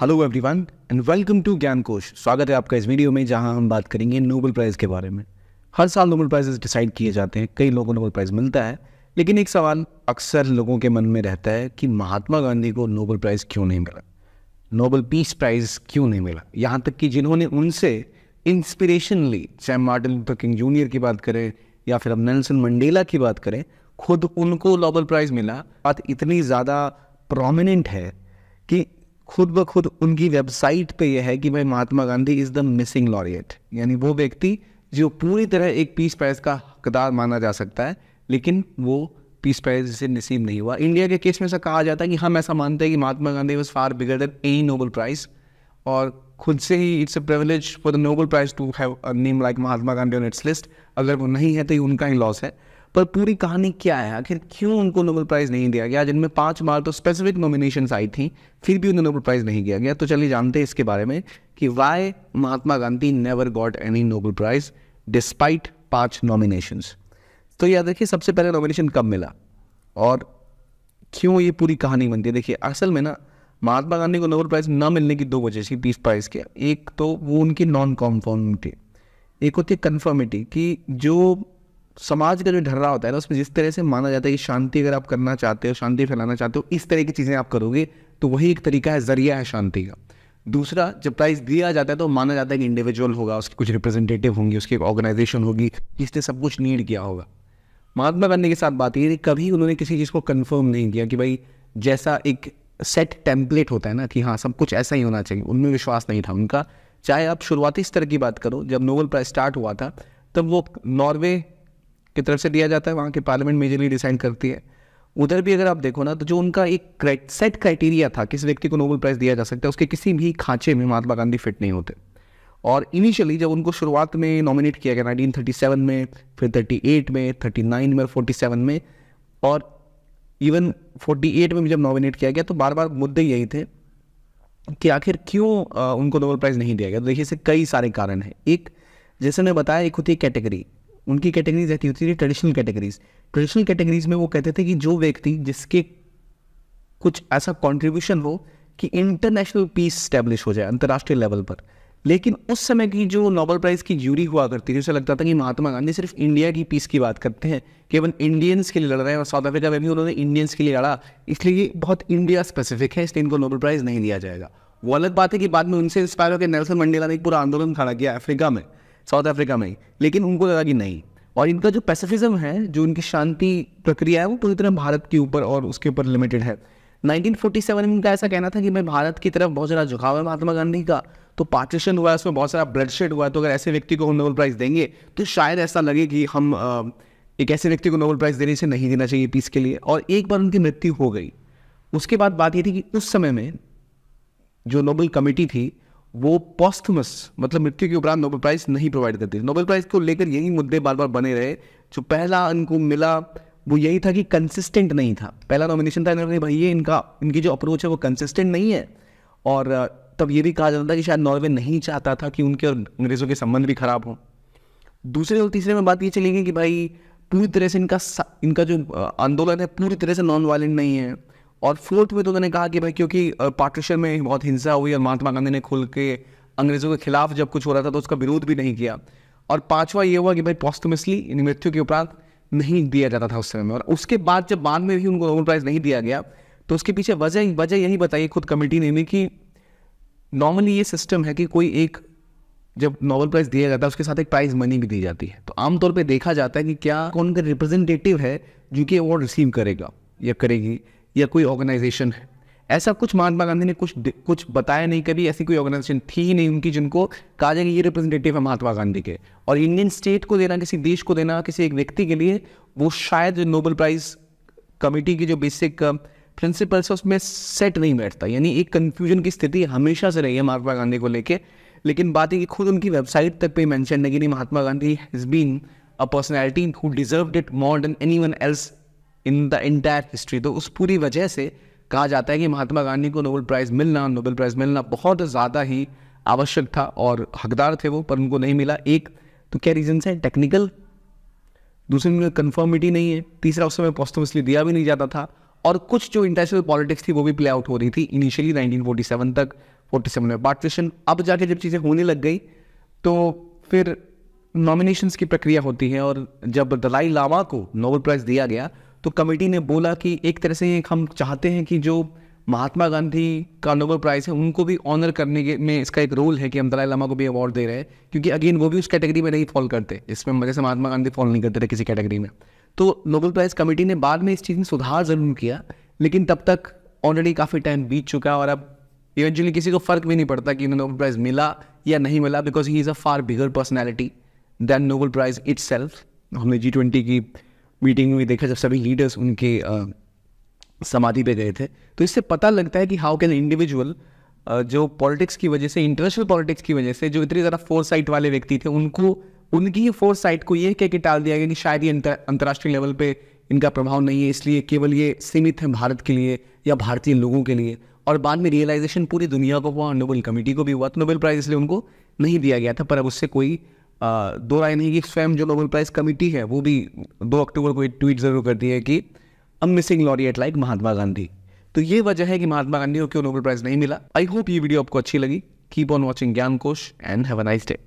hello everyone and welcome to Gyan Kosh स्वागत है आपका इस वीडियो में जहां हम बात करेंगे नोबल प्राइज़ के बारे में हर साल नोबल प्राइजेस डिसाइड किए जाते हैं कई लोगों को नोबल प्राइज़ मिलता है लेकिन एक सवाल अक्सर लोगों के मन में रहता है कि महात्मा गांधी को नोबल प्राइज़ क्यों नहीं मिला नोबल पीस प्राइज़ क्यों नहीं मिला यहाँ तक कि जिन्होंने उनसे इंस्पिरेशन ली चाहे मार्टिन लूथर किंग जूनियर की बात करें या फिर हम नेल्सन मंडेला की बात करें खुद उनको नोबल प्राइज़ मिला बात इतनी ज़्यादा प्रोमिनेंट है कि खुद ब खुद उनकी वेबसाइट पे यह है कि भाई Mahatma Gandhi is the missing laureate यानी वो व्यक्ति जो पूरी तरह एक पीस प्राइज का हकदार माना जा सकता है लेकिन वो पीस प्राइज से नसीब नहीं हुआ इंडिया के केस में ऐसा कहा जाता है कि हम ऐसा मानते हैं कि Mahatma Gandhi was far bigger than any Nobel prize और खुद से ही it's a privilege for the Nobel prize to have name like Mahatma Gandhi on its list अगर वो नहीं है तो ये उनका ही लॉस है पर पूरी कहानी क्या है आखिर क्यों उनको नोबल प्राइज़ नहीं दिया गया जिनमें पाँच बार तो स्पेसिफिक नॉमिनेशन आई थी फिर भी उन्हें नोबल प्राइज़ नहीं दिया गया तो चलिए जानते हैं इसके बारे में कि why Mahatma Gandhi never got any Nobel prize despite पाँच नॉमिनेशंस तो याद रखिए सबसे पहले नॉमिनेशन कब मिला और क्यों ये पूरी कहानी बनती है देखिए असल में ना महात्मा गांधी को नोबल प्राइज़ ना मिलने की दो वजह थी पीस प्राइज़ के एक तो वो उनकी नॉन कॉन्फॉर्मिटी एक होती है कन्फर्मिटी कि जो समाज का जो ढर्रा होता है ना उसमें जिस तरह से माना जाता है कि शांति अगर आप करना चाहते हो शांति फैलाना चाहते हो इस तरह की चीज़ें आप करोगे तो वही एक तरीका है जरिया है शांति का दूसरा जब प्राइज़ दिया जाता है तो माना जाता है कि इंडिविजुअल होगा उसके कुछ रिप्रेजेंटेटिव होंगे उसकी एक ऑर्गेनाइजेशन होगी जिसने सब कुछ नीड किया होगा महात्मा गांधी के साथ बात ये कभी उन्होंने किसी चीज़ को कन्फर्म नहीं किया कि भाई जैसा एक सेट टेम्पलेट होता है ना कि हाँ सब कुछ ऐसा ही होना चाहिए उनमें विश्वास नहीं था उनका चाहे आप शुरुआती स्तर की बात करो जब नोबल प्राइज स्टार्ट हुआ था तब वो नॉर्वे की तरफ से दिया जाता है वहाँ के पार्लियामेंट मेजरली डिसाइड करती है उधर भी अगर आप देखो ना तो जो उनका एक सेट क्राइटेरिया था किस व्यक्ति को नोबल प्राइज़ दिया जा सकता है उसके किसी भी खांचे में महात्मा गांधी फिट नहीं होते और इनिशियली जब उनको शुरुआत में नॉमिनेट किया गया 1937 में फिर 38 में 39 में और 47 में और इवन 48 में भी जब नॉमिनेट किया गया तो बार बार मुद्दे यही थे कि आखिर क्यों उनको नोबल प्राइज़ नहीं दिया गया तो देखिए इसे कई सारे कारण हैं एक जैसे मैं बताया एक होती है कैटेगरी उनकी कैटेगरीज रहती होती थी ट्रेडिशनल कैटेगरीज ट्रेडिशनल कैटेगरीज में वो कहते थे कि जो व्यक्ति जिसके कुछ ऐसा कॉन्ट्रीब्यूशन हो कि इंटरनेशनल पीस स्टैब्लिश हो जाए अंतर्राष्ट्रीय लेवल पर लेकिन उस समय की जो नोबल प्राइज़ की ज्यूरी हुआ करती थी उसे लगता था कि महात्मा गांधी सिर्फ इंडिया की पीस की बात करते हैं केवल इंडियंस के लिए लड़ रहे हैं और साउथ अफ्रीका में भी उन्होंने इंडियंस के लिए लड़ा इसलिए ये बहुत इंडिया स्पेसिफिक है इसलिए इनको नोबल प्राइज़ नहीं दिया जाएगा वो अलग बात है कि बाद में उनसे इंस्पायर होकर नेल्सन मंडेला ने एक पूरा आंदोलन खड़ा किया अफ्रीका में साउथ अफ्रीका में लेकिन उनको लगा कि नहीं और इनका जो पैसिफिज्म है जो इनकी शांति प्रक्रिया है वो पूरी तरह भारत के ऊपर और उसके ऊपर लिमिटेड है 1947 में इनका ऐसा कहना था कि मैं भारत की तरफ बहुत ज़्यादा झुकाव है महात्मा गांधी का तो पार्टीशन हुआ है उसमें बहुत सारा ब्लडशेड हुआ है तो अगर ऐसे व्यक्ति को हम नोबल प्राइज़ देंगे तो शायद ऐसा लगे कि हम एक ऐसे व्यक्ति को नोबल प्राइज़ देने से नहीं देना चाहिए पीस के लिए और एक बार उनकी मृत्यु हो गई उसके बाद बात ये थी कि उस समय में जो नोबल कमेटी थी वो पॉस्थमस मतलब मृत्यु के उपरांत नोबेल प्राइज नहीं प्रोवाइड थे नोबेल प्राइज को लेकर यही मुद्दे बार बार बने रहे जो पहला इनको मिला वो यही था कि कंसिस्टेंट नहीं था पहला नॉमिनेशन था इन्होंने भाई ये इनका इनकी जो अप्रोच है वो कंसिस्टेंट नहीं है और तब ये भी कहा जाता था कि शायद नॉर्वे नहीं चाहता था कि उनके और अंग्रेज़ों के संबंध भी खराब हों दूसरे और तीसरे में बात ये चलेगी कि भाई पूरी तरह से इनका इनका जो आंदोलन है पूरी तरह से नॉन वायलेंट नहीं है और फोर्थ में तो उन्होंने कहा कि भाई क्योंकि पार्टीशन में बहुत हिंसा हुई और महात्मा गांधी ने खुल के अंग्रेज़ों के खिलाफ जब कुछ हो रहा था तो उसका विरोध भी नहीं किया और पांचवा ये हुआ कि भाई पॉस्टमसली इन मृत्यु के उपरांत नहीं दिया जाता था उस समय में और उसके बाद जब बाद में भी उनको नोबल प्राइज़ नहीं दिया गया तो उसके पीछे वजह वजह यही बताइए खुद कमेटी ने भी कि नॉर्मली ये सिस्टम है कि कोई एक जब नोबल प्राइज दिया जाता है उसके साथ एक प्राइज मनी भी दी जाती है तो आमतौर पर देखा जाता है कि क्या कौन का रिप्रेजेंटेटिव है जो कि अवार्ड रिसीव करेगा या करेगी या कोई ऑर्गेनाइजेशन है ऐसा कुछ महात्मा गांधी ने कुछ कुछ बताया नहीं कभी ऐसी कोई ऑर्गेनाइजेशन थी ही नहीं उनकी जिनको कहा जाए कि ये रिप्रेजेंटेटिव है महात्मा गांधी के और इंडियन स्टेट को देना किसी देश को देना किसी एक व्यक्ति के लिए वो शायद नोबल प्राइज़ कमेटी की जो बेसिक प्रिंसिपल्स है उसमें सेट नहीं बैठता यानी एक कन्फ्यूजन की स्थिति हमेशा से रही है महात्मा गांधी को लेके लेकिन बात है कि खुद उनकी वेबसाइट तक पर मैंशन है कि नहीं Mahatma Gandhi has been a personality who deserve it more than any one else in the entire history तो उस पूरी वजह से कहा जाता है कि महात्मा गांधी को नोबेल प्राइज़ मिलना नोबेल प्राइज़ मिलना बहुत ज़्यादा ही आवश्यक था और हकदार थे वो पर उनको नहीं मिला एक तो क्या रीज़न्स हैं टेक्निकल दूसरे में कन्फर्मिटी नहीं है तीसरा उस समय पॉस्टमसली दिया भी नहीं जाता था और कुछ जो इंटरनेशनल पॉलिटिक्स थी वो भी प्ले आउट हो रही थी इनिशियली 1947 तक 47 में पार्टिशन अब जाके जब चीज़ें होने लग गई तो फिर नॉमिनेशंस की प्रक्रिया होती है और जब दलाई लामा को नोबल प्राइज़ दिया गया तो कमेटी ने बोला कि एक तरह से हम चाहते हैं कि जो महात्मा गांधी का नोबल प्राइज़ है उनको भी ऑनर करने के में इसका एक रोल है कि हम दलाई लामा को भी अवार्ड दे रहे हैं क्योंकि अगेन वो भी उस कैटेगरी में नहीं फॉल करते इसमें से महात्मा गांधी फॉल नहीं करते थे किसी कैटेगरी में तो नोबल प्राइज़ कमेटी ने बाद में इस चीज़ में सुधार ज़रूर किया लेकिन तब तक ऑलरेडी काफ़ी टाइम बीत चुका और अब इवेंचुअली किसी को फ़र्क भी नहीं पड़ता कि नोबल प्राइज़ मिला या नहीं मिला because he is a far bigger personality than Nobel prize it's हमने जी ट्वेंटी की मीटिंग में देखा जब सभी लीडर्स उनके समाधि पे गए थे तो इससे पता लगता है कि हाउ कैन इंडिविजुअल जो पॉलिटिक्स की वजह से इंटरनेशनल पॉलिटिक्स की वजह से जो इतनी ज़्यादा फोर साइट वाले व्यक्ति थे उनको उनकी ही फोर साइट को ये कह के टाल दिया गया कि शायद ये अंतर्राष्ट्रीय लेवल पर इनका प्रभाव नहीं है इसलिए केवल ये सीमित है भारत के लिए या भारतीय लोगों के लिए और बाद में रियलाइजेशन पूरी दुनिया को हुआ नोबेल कमेटी को भी हुआ तो नोबेल प्राइज़ इसलिए उनको नहीं दिया गया था पर अब उससे कोई दो राय नहीं कि स्वयं जो नोबल प्राइज कमिटी है वो भी दो अक्टूबर को एक ट्वीट जरूर करती है कि um missing laureate like Mahatma Gandhi तो ये वजह है कि महात्मा गांधी को क्यों नोबल प्राइज नहीं मिला आई होप ये वीडियो आपको अच्छी लगी keep on watching Gyan Kosh and have a nice day